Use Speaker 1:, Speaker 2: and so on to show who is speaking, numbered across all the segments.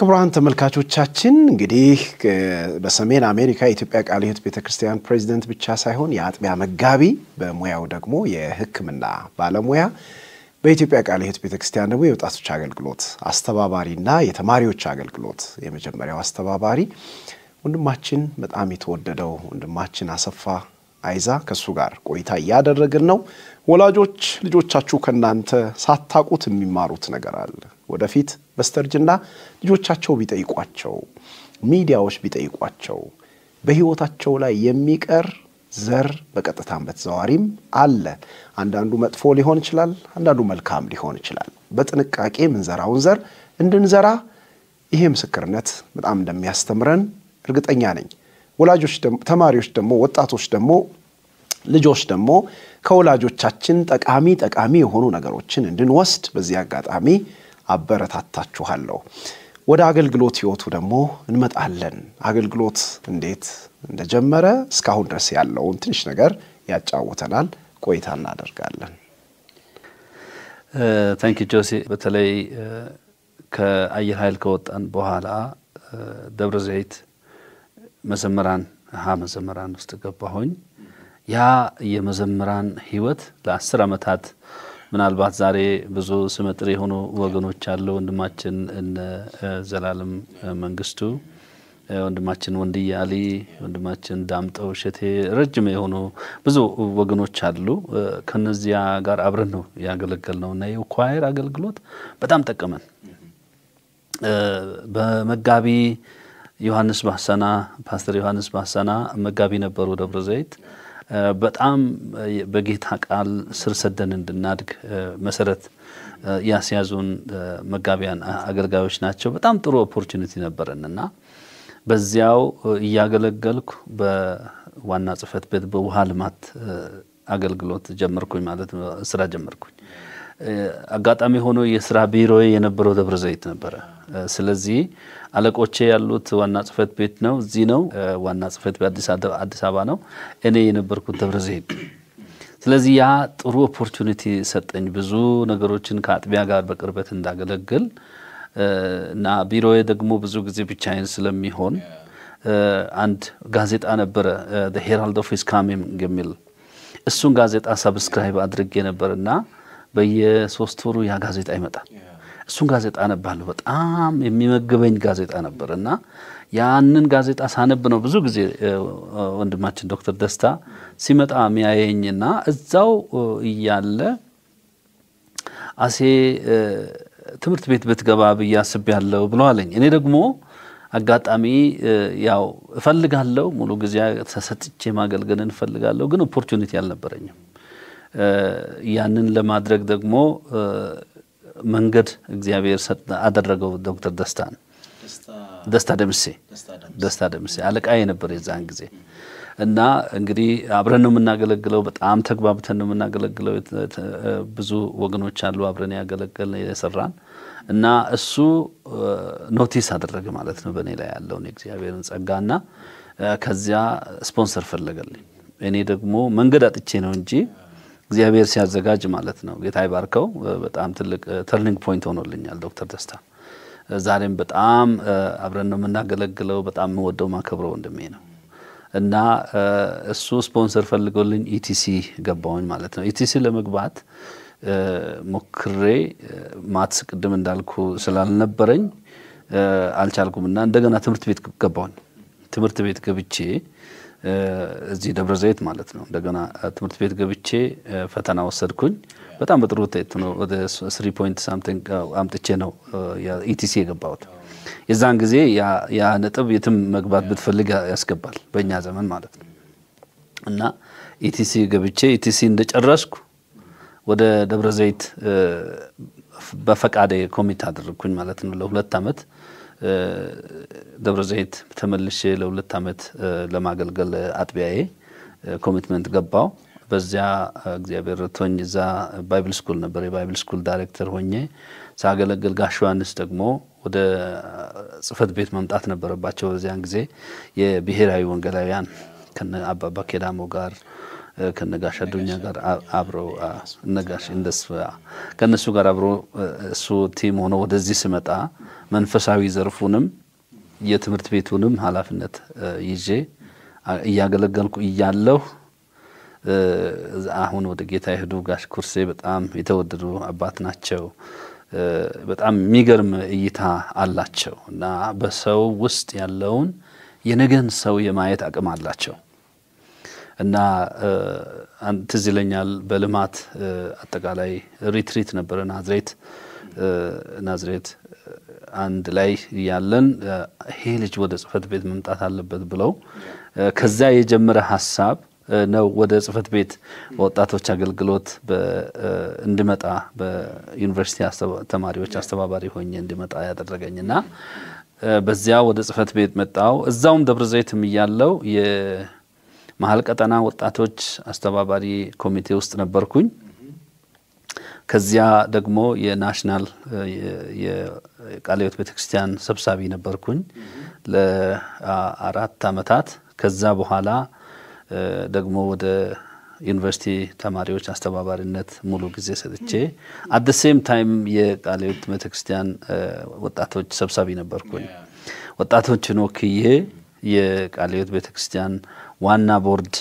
Speaker 1: ክቡራን ተመልካቾቻችን እንግዲህ በሰሜን አሜሪካ የኢትዮጵያ ቃለ ሕይወት ቤተ ክርስቲያን ፕሬዚደንት ብቻ ሳይሆን የአጥቢያ መጋቢ፣ በሙያው ደግሞ የሕክምና ባለሙያ፣ በኢትዮጵያ ቃለ ሕይወት ቤተ ክርስቲያን ደግሞ የወጣቶች አገልግሎት አስተባባሪና የተማሪዎች አገልግሎት የመጀመሪያው አስተባባሪ ወንድማችን በጣም የተወደደው ወንድማችን አሰፋ አይዛ ከእሱ ጋር ቆይታ እያደረግን ነው። ወላጆች ልጆቻችሁ ከእናንተ ሳታቁት የሚማሩት ነገር አለ ወደፊት በስተርጅና ልጆቻቸው ቢጠይቋቸው፣ ሚዲያዎች ቢጠይቋቸው በህይወታቸው ላይ የሚቀር ዘር በቀጥታም በተዘዋዋሪም አለ። አንዳንዱ መጥፎ ሊሆን ይችላል፣ አንዳንዱ መልካም ሊሆን ይችላል። በጥንቃቄ የምንዘራውን ዘር እንድንዘራ ይሄ ምስክርነት በጣም እንደሚያስተምረን እርግጠኛ ነኝ። ወላጆች፣ ተማሪዎች ደግሞ ወጣቶች ደግሞ ልጆች ደግሞ ከወላጆቻችን ጠቃሚ ጠቃሚ የሆኑ ነገሮችን እንድንወስድ በዚህ አጋጣሚ አበረታታችኋለሁ። ወደ አገልግሎት ህይወቱ ደግሞ እንመጣለን። አገልግሎት እንዴት እንደጀመረ እስካሁን ድረስ ያለውን ትንሽ ነገር ያጫውተናል። ቆይታ እናደርጋለን።
Speaker 2: ታንኪ ጆሲ። በተለይ ከአየር ኃይል ከወጣን በኋላ ደብረ ዘይት መዘምራን ሀ መዘምራን ውስጥ ገባሁኝ። ያ የመዘምራን ህይወት ለአስር ዓመታት ምናልባት ዛሬ ብዙ ስመጥር የሆኑ ወገኖች አሉ። ወንድማችን እነ ዘላለም መንግስቱ፣ ወንድማችን ወንድዬ አሊ፣ ወንድማችን ዳምጠው ሸቴ ረጅም የሆኑ ብዙ ወገኖች አሉ። ከነዚያ ጋር አብረን ነው ያገለገል ነው እና የኳየር አገልግሎት በጣም ጠቀመን። በመጋቢ ዮሐንስ ባሰና ፓስተር ዮሐንስ ባሰና መጋቢ ነበሩ ደብረ ዘይት በጣም በጌታ ቃል ስር ሰደን እንድናድግ መሰረት ያስያዙን መጋቢያን አገልጋዮች ናቸው። በጣም ጥሩ ኦፖርቹኒቲ ነበረን እና በዚያው እያገለገልኩ በዋና ጽህፈት ቤት በውሃ ልማት አገልግሎት ጀመርኩኝ ማለት ስራ ጀመርኩኝ። አጋጣሚ ሆኖ የስራ ቢሮ የነበረው ደብረ ዘይት ነበረ። ስለዚህ አለቆቼ ያሉት ዋና ጽህፈት ቤት ነው፣ እዚህ ነው። ዋና ጽህፈት ቤት አዲስ አበባ ነው፣ እኔ የነበርኩት ደብረ ዘይት። ስለዚህ ያ ጥሩ ኦፖርቹኒቲ ሰጠኝ፣ ብዙ ነገሮችን ከአጥቢያ ጋር በቅርበት እንዳገለግል እና ቢሮዬ ደግሞ ብዙ ጊዜ ብቻዬን ስለሚሆን አንድ ጋዜጣ ነበረ ሄራልድ ኦፍ ኢስካም የሚል እሱን ጋዜጣ ሰብስክራይብ አድርጌ ነበር እና በየሶስት ወሩ ያ ጋዜጣ ይመጣል። እሱን ጋዜጣ አነባለሁ። በጣም የሚመግበኝ ጋዜጣ ነበር እና ያንን ጋዜጣ ሳነብ ነው ብዙ ጊዜ ወንድማችን ዶክተር ደስታ ሲመጣ የሚያየኝና እዛው እያለ አሴ ትምህርት ቤት ብትገባ ብዬ አስቤያለሁ ብሎ አለኝ። እኔ ደግሞ አጋጣሚ ያው እፈልጋለሁ ሙሉ ጊዜ ተሰጥቼ ማገልገልን እፈልጋለሁ፣ ግን ኦፖርቹኒቲ አልነበረኝም። ያንን ለማድረግ ደግሞ መንገድ እግዚአብሔር አደረገው። ዶክተር ደስታን ደስታ ደምሴ ደስታ ደምሴ አለቃዬ ነበር የዛን ጊዜ እና እንግዲህ አብረን ነው የምናገለግለው። በጣም ተግባብተን ነው የምናገለግለው። ብዙ ወገኖች አሉ አብረን ያገለገል የሰራን እና እሱ ኖቲስ አደረገ ማለት ነው በእኔ ላይ ያለውን የእግዚአብሔርን እና ከዚያ ስፖንሰር ፈለገልኝ። እኔ ደግሞ መንገድ አጥቼ ነው እንጂ እግዚአብሔር ሲያዘጋጅ ማለት ነው። ጌታ ይባርከው። በጣም ትልቅ ተርኒንግ ፖይንት ሆኖልኛል ዶክተር ደስታ። ዛሬም በጣም አብረን ነው የምናገለግለው። በጣም የምወደው ማከብረው ወንድሜ ነው እና እሱ ስፖንሰር ፈልጎልኝ ኢቲሲ ገባውኝ ማለት ነው። ኢቲሲ ለመግባት ሞክሬ ማትስ ቅድም እንዳልኩ ስላልነበረኝ አልቻልኩም እና እንደገና ትምህርት ቤት ገባውኝ። ትምህርት ቤት ገብቼ እዚህ ደብረ ዘይት ማለት ነው። እንደገና ትምህርት ቤት ገብቼ ፈተና ወሰድኩኝ። በጣም በጥሩ ውጤት ነው። ወደ ስሪ ፖይንት ሳምቲንግ አምጥቼ ነው ኢቲሲ የገባሁት። የዛን ጊዜ ያ ነጥብ የትም መግባት ብትፈልግ ያስገባል፣ በእኛ ዘመን ማለት ነው። እና ኢቲሲ ገብቼ ኢቲሲ እንደጨረስኩ ወደ ደብረ ዘይት በፈቃደ ኮሚት አደረግኩኝ ማለት ነው ለሁለት ዓመት ደብረ ዘይት ተመልሼ ለሁለት ዓመት ለማገልገል አጥቢያዬ ኮሚትመንት ገባው። በዚያ እግዚአብሔር ረቶኝ እዛ ባይብል ስኩል ነበር የባይብል ስኩል ዳይሬክተር ሆኜ ሳገለግል፣ ጋሽ ዮሐንስ ደግሞ ወደ ጽህፈት ቤት መምጣት ነበረባቸው። በዚያን ጊዜ የብሔራዊ ወንጌላውያን ከነ አባባ ኬዳሞ ጋር ከነጋሽ አዱኛ ጋር አብሮ ነጋሽ እንደስፋ ከነሱ ጋር አብሮ እሱ ቲም ሆኖ ወደዚህ ስመጣ መንፈሳዊ ዘርፉንም የትምህርት ቤቱንም ኃላፊነት ይዤ እያገለገልኩ እያለሁ አሁን ወደ ጌታ ይሄዱ ጋሽ ኩርሴ በጣም የተወደዱ አባት ናቸው። በጣም የሚገርም እይታ አላቸው እና በሰው ውስጥ ያለውን የነገን ሰው የማየት አቅም አላቸው። እና ትዝ ይለኛል በልማት አጠቃላይ ሪትሪት ነበረ ናዝሬት ናዝሬት አንድ ላይ ያለን ይሄ ልጅ ወደ ጽህፈት ቤት መምጣት አለበት ብለው ከዛ የጀመረ ሀሳብ ነው ወደ ጽህፈት ቤት ወጣቶች አገልግሎት እንድመጣ በዩኒቨርሲቲ ተማሪዎች አስተባባሪ ሆኜ እንድመጣ ያደረገኝና በዚያ ወደ ጽህፈት ቤት መጣው። እዛውም ደብረ ዘይትም እያለው መሀል ቀጠና ወጣቶች አስተባባሪ ኮሚቴ ውስጥ ነበርኩኝ። ከዚያ ደግሞ የናሽናል የቃለ ሕይወት ቤተክርስቲያን ሰብሳቢ ነበርኩኝ ለአራት ዓመታት። ከዛ በኋላ ደግሞ ወደ ዩኒቨርሲቲ ተማሪዎች አስተባባሪነት ሙሉ ጊዜ ሰጥቼ አደ ሴም ታይም የቃለ ሕይወት ቤተክርስቲያን ወጣቶች ሰብሳቢ ነበርኩኝ። ወጣቶችን ወክዬ የቃለ ሕይወት ቤተክርስቲያን ዋና ቦርድ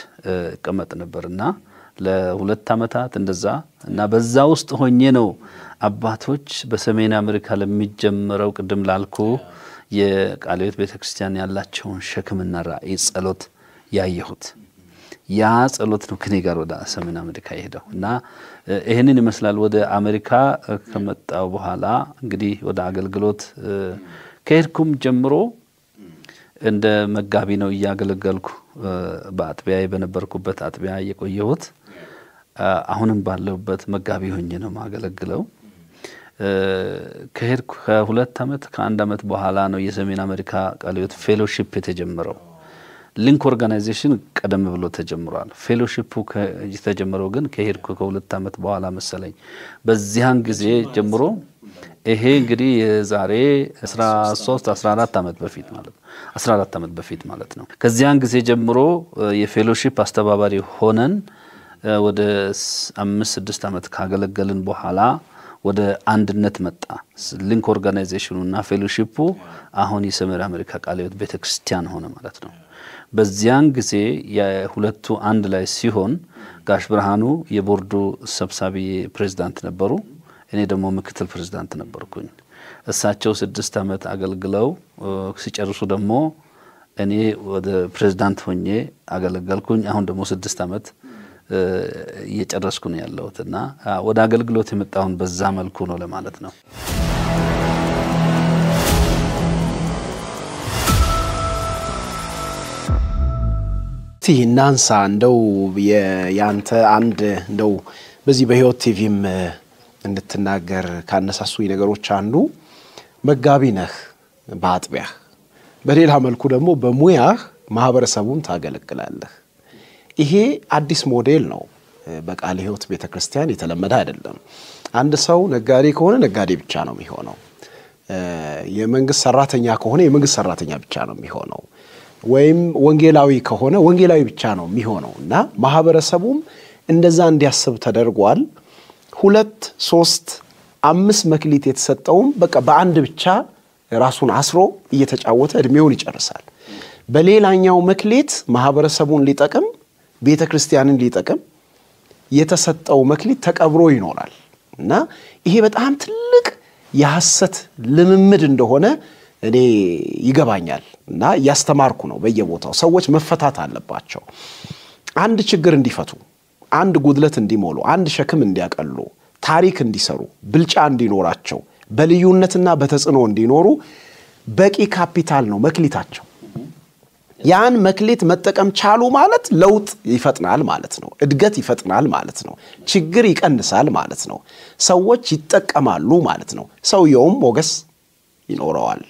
Speaker 2: እቀመጥ ነበር ለሁለት ዓመታት እንደዛ እና በዛ ውስጥ ሆኜ ነው አባቶች በሰሜን አሜሪካ ለሚጀምረው ቅድም ላልኩ የቃለ ሕይወት ቤተ ክርስቲያን ያላቸውን ሸክምና ራእይ ጸሎት ያየሁት። ያ ጸሎት ነው ከኔ ጋር ወደ ሰሜን አሜሪካ የሄደው እና ይህንን ይመስላል። ወደ አሜሪካ ከመጣው በኋላ እንግዲህ ወደ አገልግሎት ከሄድኩም ጀምሮ እንደ መጋቢ ነው እያገለገልኩ በአጥቢያ በነበርኩበት አጥቢያ የቆየሁት አሁንም ባለሁበት መጋቢ ሆኜ ነው ማገለግለው። ከሄድኩ ከሁለት ዓመት ከአንድ ዓመት በኋላ ነው የሰሜን አሜሪካ ቃለ ሕይወት ፌሎሺፕ የተጀመረው። ሊንክ ኦርጋናይዜሽን ቀደም ብሎ ተጀምሯል። ፌሎሺፑ የተጀመረው ግን ከሄድኩ ከሁለት ዓመት በኋላ መሰለኝ። በዚያን ጊዜ ጀምሮ ይሄ እንግዲህ የዛሬ 13 14 ዓመት በፊት ማለት ነው 14 ዓመት በፊት ማለት ነው። ከዚያን ጊዜ ጀምሮ የፌሎሺፕ አስተባባሪ ሆነን ወደ አምስት ስድስት ዓመት ካገለገልን በኋላ ወደ አንድነት መጣ። ሊንክ ኦርጋናይዜሽኑ እና ፌሎሺፑ አሁን የሰሜራ አሜሪካ ቃለ ሕይወት ቤተ ክርስቲያን ሆነ ማለት ነው። በዚያን ጊዜ የሁለቱ አንድ ላይ ሲሆን ጋሽ ብርሃኑ የቦርዱ ሰብሳቢ ፕሬዚዳንት ነበሩ። እኔ ደግሞ ምክትል ፕሬዚዳንት ነበርኩኝ። እሳቸው ስድስት ዓመት አገልግለው ሲጨርሱ ደግሞ እኔ ወደ ፕሬዚዳንት ሆኜ አገለገልኩኝ። አሁን ደግሞ ስድስት ዓመት እየጨረስኩ ነው ያለሁት እና ወደ አገልግሎት የመጣሁን በዛ መልኩ ነው ለማለት ነው።
Speaker 1: እስቲ እናንሳ እንደው የአንተ አንድ እንደው በዚህ በህይወት ቲቪም እንድትናገር ካነሳሱኝ ነገሮች አንዱ መጋቢ ነህ በአጥቢያህ፣ በሌላ መልኩ ደግሞ በሙያህ ማህበረሰቡን ታገለግላለህ። ይሄ አዲስ ሞዴል ነው። በቃለ ሕይወት ቤተ ክርስቲያን የተለመደ አይደለም። አንድ ሰው ነጋዴ ከሆነ ነጋዴ ብቻ ነው የሚሆነው። የመንግስት ሰራተኛ ከሆነ የመንግስት ሰራተኛ ብቻ ነው የሚሆነው። ወይም ወንጌላዊ ከሆነ ወንጌላዊ ብቻ ነው የሚሆነው እና ማህበረሰቡም እንደዛ እንዲያስብ ተደርጓል። ሁለት ሶስት አምስት መክሊት የተሰጠውም በቃ በአንድ ብቻ ራሱን አስሮ እየተጫወተ እድሜውን ይጨርሳል። በሌላኛው መክሊት ማህበረሰቡን ሊጠቅም ቤተ ክርስቲያንን ሊጠቅም የተሰጠው መክሊት ተቀብሮ ይኖራል እና ይሄ በጣም ትልቅ የሐሰት ልምምድ እንደሆነ እኔ ይገባኛል እና እያስተማርኩ ነው። በየቦታው ሰዎች መፈታት አለባቸው። አንድ ችግር እንዲፈቱ አንድ ጉድለት እንዲሞሉ፣ አንድ ሸክም እንዲያቀሉ፣ ታሪክ እንዲሰሩ፣ ብልጫ እንዲኖራቸው፣ በልዩነትና በተጽዕኖ እንዲኖሩ በቂ ካፒታል ነው መክሊታቸው። ያን መክሊት መጠቀም ቻሉ ማለት ለውጥ ይፈጥናል ማለት ነው። እድገት ይፈጥናል ማለት ነው። ችግር ይቀንሳል ማለት ነው። ሰዎች ይጠቀማሉ ማለት ነው። ሰውየውም ሞገስ ይኖረዋል፣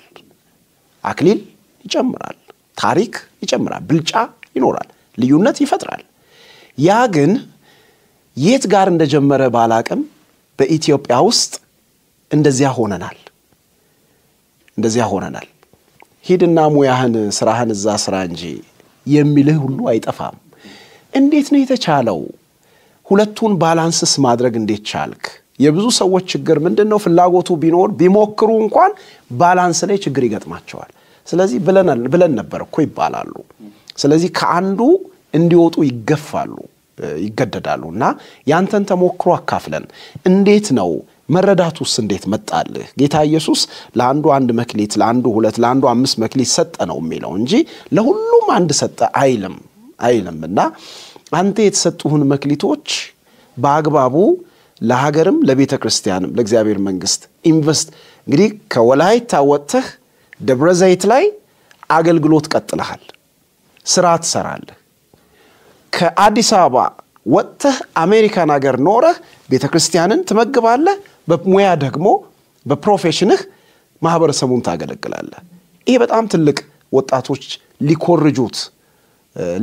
Speaker 1: አክሊል ይጨምራል፣ ታሪክ ይጨምራል፣ ብልጫ ይኖራል፣ ልዩነት ይፈጥራል። ያ ግን የት ጋር እንደጀመረ ባላቅም በኢትዮጵያ ውስጥ እንደዚያ ሆነናል፣ እንደዚያ ሆነናል። ሂድና ሙያህን ስራህን እዛ ስራ እንጂ የሚልህ ሁሉ አይጠፋም። እንዴት ነው የተቻለው? ሁለቱን ባላንስስ ማድረግ እንዴት ቻልክ? የብዙ ሰዎች ችግር ምንድን ነው? ፍላጎቱ ቢኖር ቢሞክሩ እንኳን ባላንስ ላይ ችግር ይገጥማቸዋል። ስለዚህ ብለን ነበር እኮ ይባላሉ። ስለዚህ ከአንዱ እንዲወጡ ይገፋሉ፣ ይገደዳሉ። እና ያንተን ተሞክሮ አካፍለን እንዴት ነው መረዳቱስ እንዴት መጣልህ? ጌታ ኢየሱስ ለአንዱ አንድ መክሊት፣ ለአንዱ ሁለት፣ ለአንዱ አምስት መክሊት ሰጠ ነው የሚለው እንጂ ለሁሉም አንድ ሰጠ አይልም አይልም። እና አንተ የተሰጡህን መክሊቶች በአግባቡ ለሀገርም ለቤተ ክርስቲያንም ለእግዚአብሔር መንግስት ኢንቨስት እንግዲህ ከወላይታ ወጥተህ ደብረ ዘይት ላይ አገልግሎት ቀጥለሃል፣ ስራ ትሰራለህ። ከአዲስ አበባ ወጥተህ አሜሪካን ሀገር ኖረህ ቤተ ክርስቲያንን ትመግባለህ፣ በሙያ ደግሞ በፕሮፌሽንህ ማህበረሰቡን ታገለግላለህ። ይሄ በጣም ትልቅ ወጣቶች ሊኮርጁት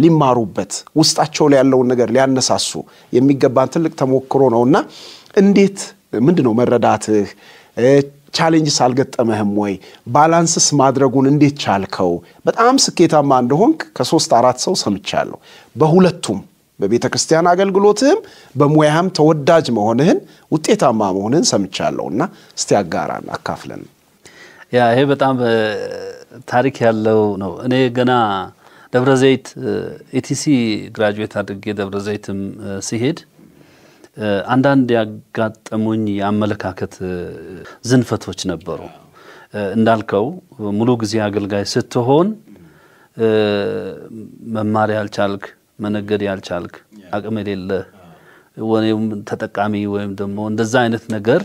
Speaker 1: ሊማሩበት ውስጣቸው ላይ ያለውን ነገር ሊያነሳሱ የሚገባን ትልቅ ተሞክሮ ነው እና እንዴት ምንድን ነው መረዳትህ ቻሌንጅስ አልገጠመህም ወይ? ባላንስስ ማድረጉን እንዴት ቻልከው? በጣም ስኬታማ እንደሆንክ ከሶስት አራት ሰው ሰምቻለሁ። በሁለቱም በቤተ ክርስቲያን አገልግሎትህም በሙያህም ተወዳጅ መሆንህን ውጤታማ መሆንህን ሰምቻለሁ እና እስቲ አጋራን፣ አካፍለን።
Speaker 2: ያ ይሄ በጣም ታሪክ ያለው ነው። እኔ ገና ደብረ ዘይት ኤቲሲ ግራጅዌት አድርጌ ደብረ ዘይትም ሲሄድ አንዳንድ ያጋጠሙኝ የአመለካከት ዝንፈቶች ነበሩ። እንዳልከው ሙሉ ጊዜ አገልጋይ ስትሆን መማር ያልቻልክ፣ መነገድ ያልቻልክ፣ አቅም የሌለ ወይም ተጠቃሚ ወይም ደግሞ እንደዛ አይነት ነገር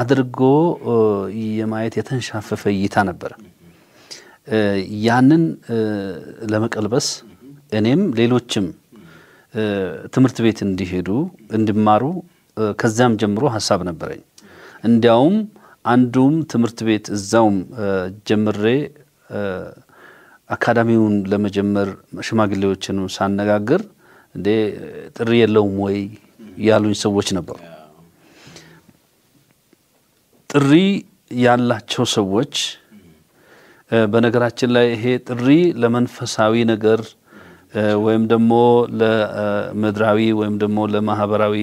Speaker 2: አድርጎ የማየት የተንሻፈፈ እይታ ነበረ። ያንን ለመቀልበስ እኔም ሌሎችም ትምህርት ቤት እንዲሄዱ እንዲማሩ ከዚያም ጀምሮ ሀሳብ ነበረኝ። እንዲያውም አንዱም ትምህርት ቤት እዛውም ጀምሬ አካዳሚውን ለመጀመር ሽማግሌዎችን ሳነጋግር እንዴ ጥሪ የለውም ወይ ያሉኝ ሰዎች ነበሩ። ጥሪ ያላቸው ሰዎች በነገራችን ላይ ይሄ ጥሪ ለመንፈሳዊ ነገር ወይም ደግሞ ለምድራዊ ወይም ደግሞ ለማህበራዊ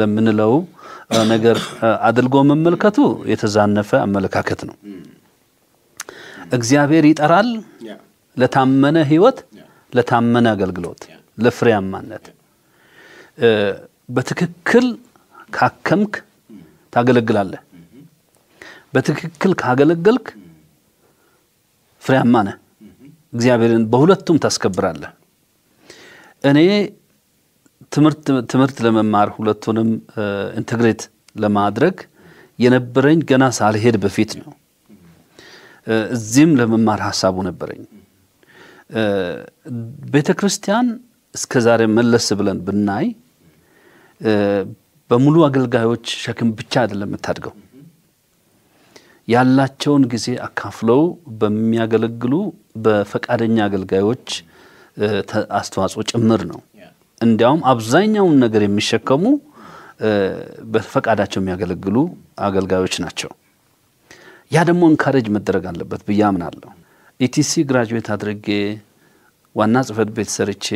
Speaker 2: ለምንለው ነገር አድርጎ መመልከቱ የተዛነፈ አመለካከት ነው። እግዚአብሔር ይጠራል ለታመነ ህይወት፣ ለታመነ አገልግሎት፣ ለፍሬያማነት። በትክክል ካከምክ ታገለግላለህ። በትክክል ካገለገልክ ፍሬያማ ነህ። እግዚአብሔርን በሁለቱም ታስከብራለህ። እኔ ትምህርት ለመማር ሁለቱንም ኢንተግሬት ለማድረግ የነበረኝ ገና ሳልሄድ በፊት ነው። እዚህም ለመማር ሀሳቡ ነበረኝ። ቤተ ክርስቲያን እስከ ዛሬ መለስ ብለን ብናይ በሙሉ አገልጋዮች ሸክም ብቻ አይደለም የምታድገው። ያላቸውን ጊዜ አካፍለው በሚያገለግሉ በፈቃደኛ አገልጋዮች አስተዋጽኦ ጭምር ነው። እንዲያውም አብዛኛውን ነገር የሚሸከሙ በፈቃዳቸው የሚያገለግሉ አገልጋዮች ናቸው። ያ ደግሞ እንካሬጅ መደረግ አለበት ብዬ አምናለሁ። ኢቲሲ ግራጅዌት አድርጌ ዋና ጽህፈት ቤት ሰርቼ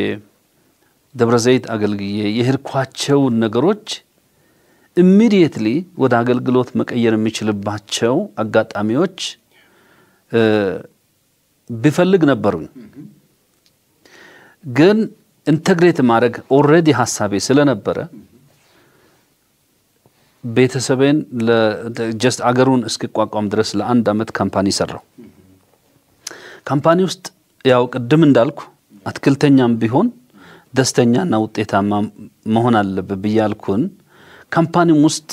Speaker 2: ደብረ ዘይት አገልግዬ የሄድኳቸውን ነገሮች ኢሚዲየትሊ ወደ አገልግሎት መቀየር የሚችልባቸው አጋጣሚዎች ቢፈልግ ነበሩኝ። ግን ኢንተግሬት ማድረግ ኦልሬዲ ሀሳቤ ስለነበረ ቤተሰቤን ጀስት አገሩን እስኪቋቋም ድረስ ለአንድ አመት ካምፓኒ ሰራው። ካምፓኒ ውስጥ ያው ቅድም እንዳልኩ አትክልተኛም ቢሆን ደስተኛና ውጤታማ መሆን አለብ ብያልኩን ካምፓኒም ውስጥ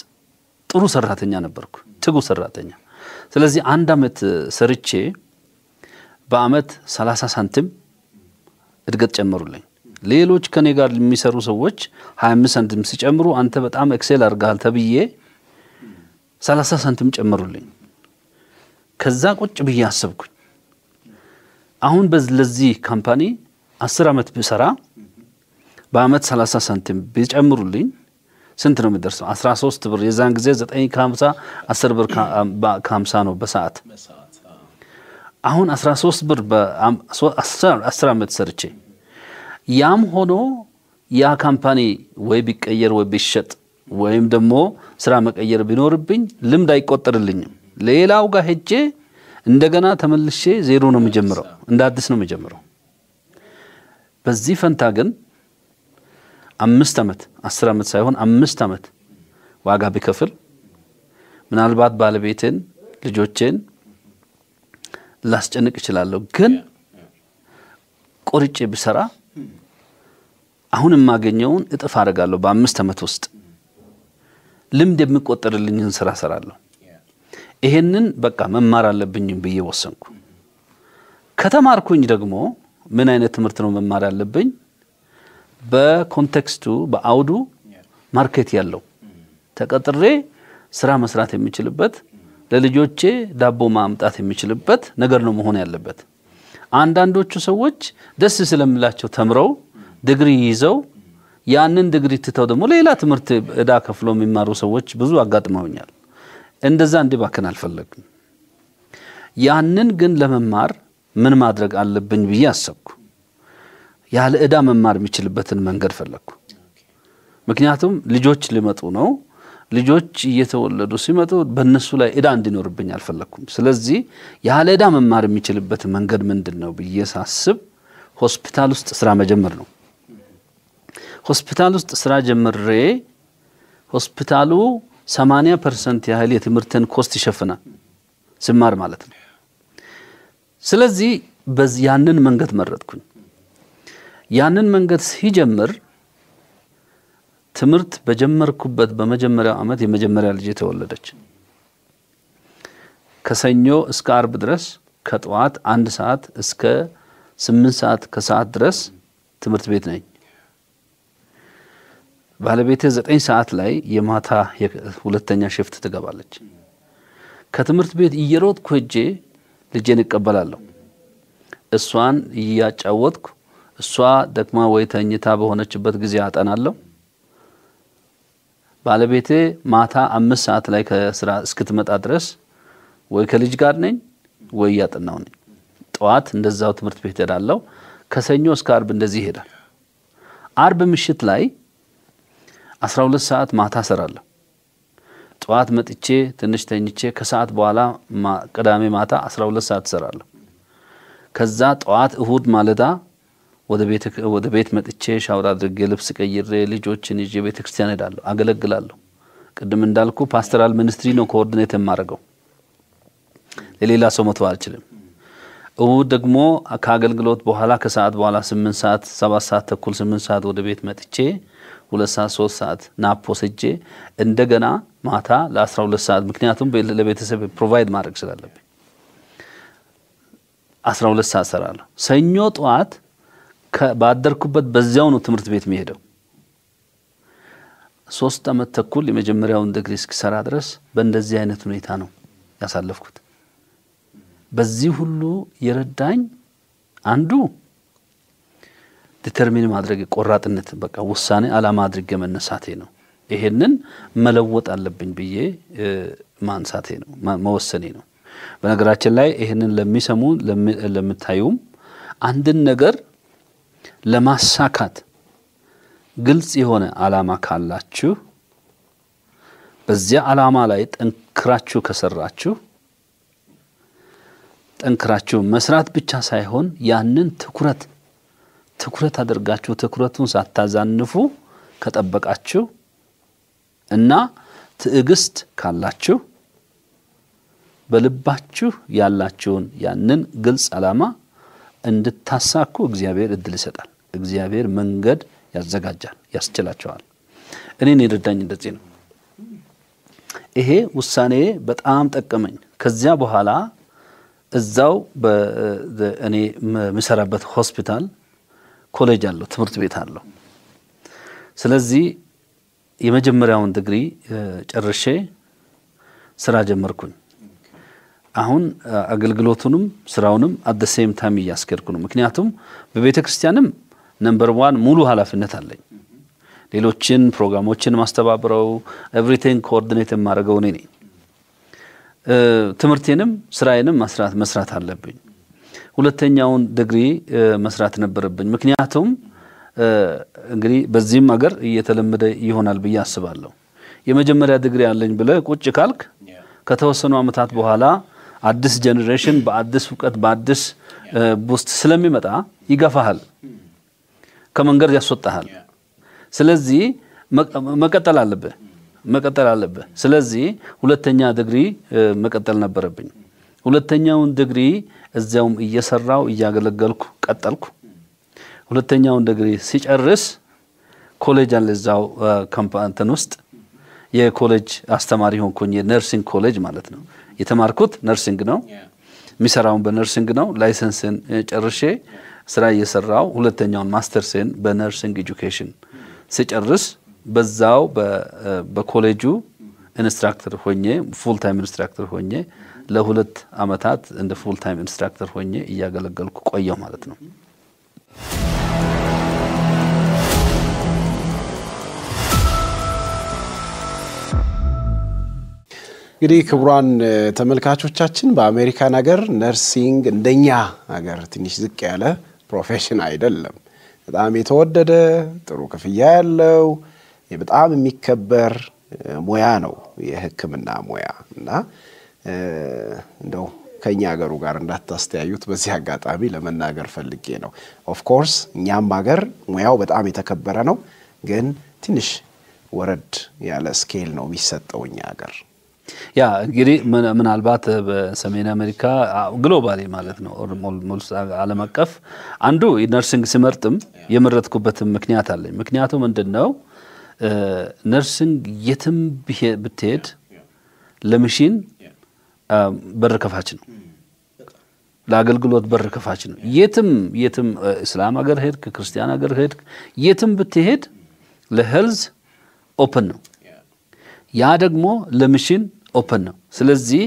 Speaker 2: ጥሩ ሰራተኛ ነበርኩ፣ ትጉ ሰራተኛ። ስለዚህ አንድ አመት ሰርቼ በአመት 30 ሳንቲም እድገት ጨመሩልኝ። ሌሎች ከኔ ጋር የሚሰሩ ሰዎች 25 ሳንቲም ሲጨምሩ አንተ በጣም ኤክሴል አድርገሃል ተብዬ 30 ሳንቲም ጨመሩልኝ። ከዛ ቁጭ ብዬ አሰብኩኝ። አሁን ለዚህ ካምፓኒ 10 ዓመት ብሰራ በአመት 30 ሳንቲም ቢጨምሩልኝ ስንት ነው የሚደርሰው? 13 ብር የዛን ጊዜ 9 ከ50 10 ብር ከ50 ነው በሰዓት አሁን 13 ብር በ10 ዓመት ሰርቼ ያም ሆኖ ያ ካምፓኒ ወይ ቢቀየር ወይ ቢሸጥ ወይም ደግሞ ስራ መቀየር ቢኖርብኝ ልምድ አይቆጠርልኝም። ሌላው ጋር ሄጄ እንደገና ተመልሼ ዜሮ ነው የምጀምረው፣ እንደ አዲስ ነው የምጀምረው። በዚህ ፈንታ ግን አምስት ዓመት አስር ዓመት ሳይሆን አምስት ዓመት ዋጋ ቢከፍል ምናልባት ባለቤቴን ልጆቼን ላስጨንቅ እችላለሁ፣ ግን ቆርጬ ብሰራ አሁን የማገኘውን እጥፍ አደርጋለሁ። በአምስት ዓመት ውስጥ ልምድ የሚቆጠርልኝን ስራ ሰራለሁ። ይሄንን በቃ መማር አለብኝም ብዬ ወሰንኩ። ከተማርኩኝ ደግሞ ምን አይነት ትምህርት ነው መማር ያለብኝ? በኮንቴክስቱ በአውዱ ማርኬት ያለው ተቀጥሬ ስራ መስራት የሚችልበት ለልጆቼ ዳቦ ማምጣት የሚችልበት ነገር ነው መሆን ያለበት። አንዳንዶቹ ሰዎች ደስ ስለሚላቸው ተምረው ድግሪ ይዘው ያንን ድግሪ ትተው ደግሞ ሌላ ትምህርት እዳ ከፍለው የሚማሩ ሰዎች ብዙ አጋጥመውኛል። እንደዛ እንዲባክን አልፈለግም። ያንን ግን ለመማር ምን ማድረግ አለብኝ ብዬ አሰብኩ። ያለ እዳ መማር የሚችልበትን መንገድ ፈለግኩ። ምክንያቱም ልጆች ሊመጡ ነው። ልጆች እየተወለዱ ሲመጡ በእነሱ ላይ እዳ እንዲኖርብኝ አልፈለግኩም። ስለዚህ ያለ እዳ መማር የሚችልበት መንገድ ምንድን ነው ብዬ ሳስብ ሆስፒታል ውስጥ ስራ መጀመር ነው። ሆስፒታል ውስጥ ስራ ጀምሬ ሆስፒታሉ 80 ፐርሰንት ያህል የትምህርትን ኮስት ይሸፍናል ስማር ማለት ነው። ስለዚህ ያንን መንገድ መረጥኩኝ። ያንን መንገድ ሲጀምር ትምህርት በጀመርኩበት በመጀመሪያው ዓመት የመጀመሪያ ልጅ የተወለደች ከሰኞ እስከ አርብ ድረስ ከጠዋት አንድ ሰዓት እስከ ስምንት ሰዓት ከሰዓት ድረስ ትምህርት ቤት ነኝ። ባለቤቴ ዘጠኝ ሰዓት ላይ የማታ ሁለተኛ ሽፍት ትገባለች። ከትምህርት ቤት እየሮጥኩ ሄጄ ልጄን እቀበላለሁ። እሷን እያጫወትኩ እሷ ደክማ ወይ ተኝታ በሆነችበት ጊዜ አጠናለሁ። ባለቤቴ ማታ አምስት ሰዓት ላይ ከስራ እስክትመጣ ድረስ ወይ ከልጅ ጋር ነኝ ወይ እያጠናው ነኝ። ጠዋት እንደዛው ትምህርት ቤት ሄዳለው። ከሰኞ እስከ አርብ እንደዚህ ይሄዳል። አርብ ምሽት ላይ 12 ሰዓት ማታ ሰራለሁ። ጠዋት መጥቼ ትንሽ ተኝቼ ከሰዓት በኋላ ቅዳሜ ማታ 12 ሰዓት ሰራለሁ። ከዛ ጠዋት እሁድ ማለዳ ወደ ቤት መጥቼ ሻውር አድርጌ ልብስ ቀይሬ ልጆችን ይዤ ቤተ ክርስቲያን ሄዳለሁ፣ አገለግላለሁ። ቅድም እንዳልኩ ፓስተራል ሚኒስትሪ ነው ኮኦርዲኔት የማደርገው። ለሌላ ሰው መተው አልችልም። እሁድ ደግሞ ከአገልግሎት በኋላ ከሰዓት በኋላ ስምንት ሰዓት ሰባት ሰዓት ተኩል ስምንት ሰዓት ወደ ቤት መጥቼ ሁለት ሰዓት ሶስት ሰዓት ናፖ ስጄ እንደገና ማታ ለአስራ ሁለት ሰዓት ምክንያቱም ለቤተሰብ ፕሮቫይድ ማድረግ ስላለብኝ አስራ ሁለት ሰዓት ሰራለሁ። ሰኞ ጠዋት ባደርኩበት በዚያው ነው ትምህርት ቤት የሚሄደው። ሶስት አመት ተኩል የመጀመሪያውን ዲግሪ እስኪሰራ ድረስ በእንደዚህ አይነት ሁኔታ ነው ያሳለፍኩት። በዚህ ሁሉ የረዳኝ አንዱ ዲተርሚን ማድረግ ቆራጥነት፣ በቃ ውሳኔ አላማ አድርጌ መነሳቴ ነው። ይሄንን መለወጥ አለብኝ ብዬ ማንሳቴ ነው መወሰኔ ነው። በነገራችን ላይ ይህንን ለሚሰሙ ለምታዩም አንድን ነገር ለማሳካት ግልጽ የሆነ ዓላማ ካላችሁ በዚያ ዓላማ ላይ ጠንክራችሁ ከሰራችሁ ጠንክራችሁ መስራት ብቻ ሳይሆን ያንን ትኩረት ትኩረት አድርጋችሁ ትኩረቱን ሳታዛንፉ ከጠበቃችሁ እና ትዕግስት ካላችሁ በልባችሁ ያላችሁን ያንን ግልጽ ዓላማ እንድታሳኩ እግዚአብሔር እድል ይሰጣል። እግዚአብሔር መንገድ ያዘጋጃል፣ ያስችላቸዋል። እኔን የረዳኝ እንደዚህ ነው። ይሄ ውሳኔ በጣም ጠቀመኝ። ከዚያ በኋላ እዛው እኔ የምሰራበት ሆስፒታል ኮሌጅ አለው፣ ትምህርት ቤት አለው። ስለዚህ የመጀመሪያውን ድግሪ ጨርሼ ስራ ጀመርኩኝ። አሁን አገልግሎቱንም ስራውንም አደሴም ሴም እያስኬድኩ ነው። ምክንያቱም በቤተ ክርስቲያንም ነምበር ዋን ሙሉ ኃላፊነት አለኝ። ሌሎችን ፕሮግራሞችን ማስተባብረው ኤቭሪቲንግ ኮኦርዲኔት የማደርገው እኔ ነኝ። ትምህርቴንም ስራዬንም መስራት መስራት አለብኝ። ሁለተኛውን ድግሪ መስራት ነበረብኝ። ምክንያቱም እንግዲህ በዚህም ሀገር እየተለመደ ይሆናል ብዬ አስባለሁ። የመጀመሪያ ድግሪ አለኝ ብለ ቁጭ ካልክ ከተወሰኑ ዓመታት በኋላ አዲስ ጀኔሬሽን በአዲስ እውቀት በአዲስ ቡስት ስለሚመጣ ይገፋሃል። hmm. ከመንገድ ያስወጣሃል። ስለዚህ መቀጠል አለብህ መቀጠል አለብህ። ስለዚህ ሁለተኛ ድግሪ መቀጠል ነበረብኝ። ሁለተኛውን ድግሪ እዚያውም እየሰራው እያገለገልኩ ቀጠልኩ። ሁለተኛውን ድግሪ ሲጨርስ ኮሌጅ አለ እዛው ካምፓንተን ውስጥ የኮሌጅ አስተማሪ ሆንኩኝ። የነርሲንግ ኮሌጅ ማለት ነው የተማርኩት ነርሲንግ ነው። የሚሰራውን በነርሲንግ ነው። ላይሰንስን ጨርሼ ስራ እየሰራው ሁለተኛውን ማስተርስን በነርሲንግ ኤጁኬሽን ስጨርስ በዛው በኮሌጁ ኢንስትራክተር ሆኜ ፉል ታይም ኢንስትራክተር ሆኜ ለሁለት አመታት እንደ ፉል ታይም ኢንስትራክተር ሆኜ እያገለገልኩ ቆየው ማለት ነው።
Speaker 1: እንግዲህ ክቡራን ተመልካቾቻችን በአሜሪካን ሀገር ነርሲንግ እንደኛ ሀገር ትንሽ ዝቅ ያለ ፕሮፌሽን አይደለም። በጣም የተወደደ ጥሩ ክፍያ ያለው በጣም የሚከበር ሙያ ነው የሕክምና ሙያ እና እንደው ከኛ ሀገሩ ጋር እንዳታስተያዩት በዚህ አጋጣሚ ለመናገር ፈልጌ ነው። ኦፍኮርስ እኛም ሀገር ሙያው በጣም የተከበረ ነው፣ ግን ትንሽ ወረድ ያለ ስኬል ነው የሚሰጠው እኛ ሀገር።
Speaker 2: ያ እንግዲህ ምናልባት በሰሜን አሜሪካ ግሎባሊ ማለት ነው ዓለም አቀፍ አንዱ ነርሲንግ ሲመርጥም የመረጥኩበትም ምክንያት አለኝ። ምክንያቱ ምንድን ነው? ነርሲንግ የትም ብትሄድ ለምሽን በር ከፋች ነው፣ ለአገልግሎት በር ከፋች ነው። የትም የትም እስላም ሀገር ሄድክ፣ ክርስቲያን ሀገር ሄድክ፣ የትም ብትሄድ ለሄልዝ ኦፕን ነው። ያ ደግሞ ለምሽን ኦፐን ነው። ስለዚህ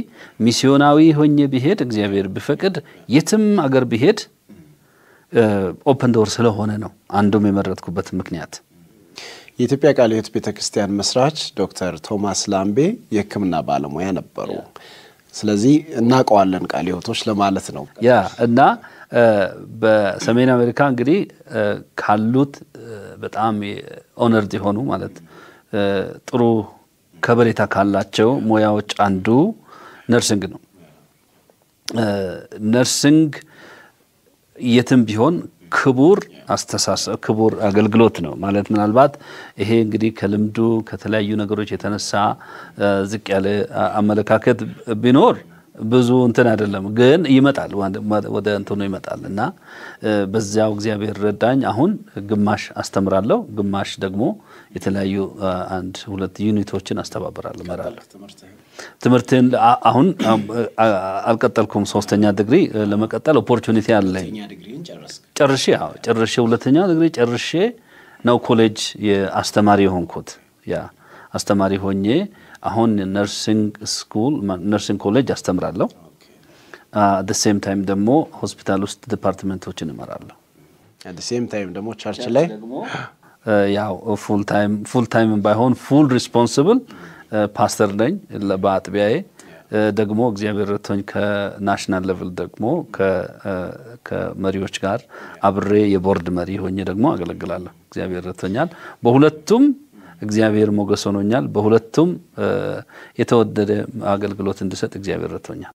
Speaker 2: ሚስዮናዊ ሆኜ ብሄድ እግዚአብሔር ቢፈቅድ የትም አገር ብሄድ ኦፕን ዶር ስለሆነ ነው አንዱም የመረጥኩበት ምክንያት።
Speaker 1: የኢትዮጵያ ቃለ ሕይወት ቤተ ክርስቲያን መስራች ዶክተር ቶማስ ላምቤ የሕክምና ባለሙያ ነበሩ። ስለዚህ እናውቀዋለን ቃለ ሕይወቶች ለማለት ነው። ያ እና በሰሜን አሜሪካ እንግዲህ
Speaker 2: ካሉት በጣም ኦነርድ የሆኑ ማለት ጥሩ ከበሬታ ካላቸው ሙያዎች አንዱ ነርሲንግ ነው። ነርሲንግ የትም ቢሆን ክቡር አስተሳሰብ ክቡር አገልግሎት ነው ማለት ምናልባት ይሄ እንግዲህ ከልምዱ ከተለያዩ ነገሮች የተነሳ ዝቅ ያለ አመለካከት ቢኖር ብዙ እንትን አይደለም፣ ግን ይመጣል ወደ እንትኑ ይመጣል እና በዚያው እግዚአብሔር ረዳኝ። አሁን ግማሽ አስተምራለሁ፣ ግማሽ ደግሞ የተለያዩ አንድ ሁለት ዩኒቶችን አስተባብራለሁ። መራል ትምህርትን አሁን አልቀጠልኩም። ሶስተኛ ዲግሪ ለመቀጠል ኦፖርቹኒቲ አለኝ። ጨርሼ አዎ ጨርሼ ሁለተኛ ዲግሪ ጨርሼ ነው ኮሌጅ አስተማሪ የሆንኩት። ያ አስተማሪ ሆኜ አሁን ነርሲንግ ስኩል ነርሲንግ ኮሌጅ አስተምራለሁ። ደ ሴም ታይም ደግሞ ሆስፒታል ውስጥ ዲፓርትመንቶችን እመራለሁ።
Speaker 1: ሴም ታይም ደግሞ ቸርች ላይ
Speaker 2: ያው ፉል ታይም ባይሆን ፉል ሪስፖንስብል ፓስተር ነኝ በአጥቢያዬ ደግሞ እግዚአብሔር ረቶኝ ከናሽናል ሌቭል ደግሞ ከመሪዎች ጋር አብሬ የቦርድ መሪ ሆኜ ደግሞ አገለግላለሁ። እግዚአብሔር ረቶኛል። በሁለቱም እግዚአብሔር ሞገስ ሆኖኛል። በሁለቱም የተወደደ አገልግሎት እንድሰጥ እግዚአብሔር ረቶኛል።